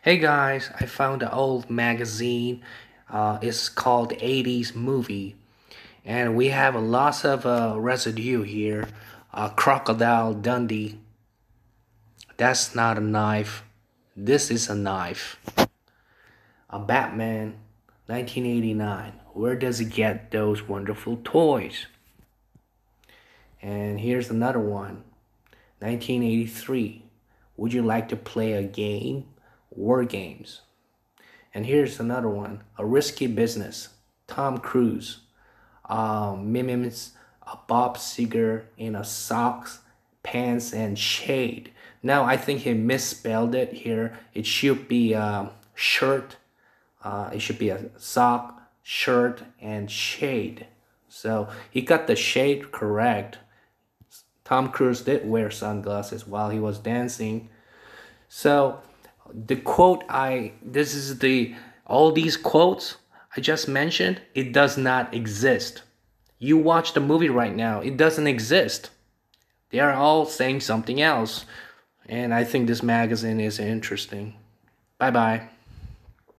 Hey guys, I found an old magazine. Uh, it's called 80s Movie. And we have a lots of uh, residue here. Uh, Crocodile Dundee. That's not a knife. This is a knife. A Batman 1989. Where does he get those wonderful toys? And here's another one. 1983. Would you like to play a game? war games. And here's another one a risky business. Tom Cruise um, mimics Bob Seger in a socks, pants, and shade. Now I think he misspelled it here. It should be a uh, shirt. Uh, it should be a sock, shirt, and shade. So he got the shade correct. Tom Cruise did wear sunglasses while he was dancing. So the quote I this is the all these quotes I just mentioned, it does not exist. You watch the movie right now, it doesn't exist. They are all saying something else. And I think this magazine is interesting. Bye bye.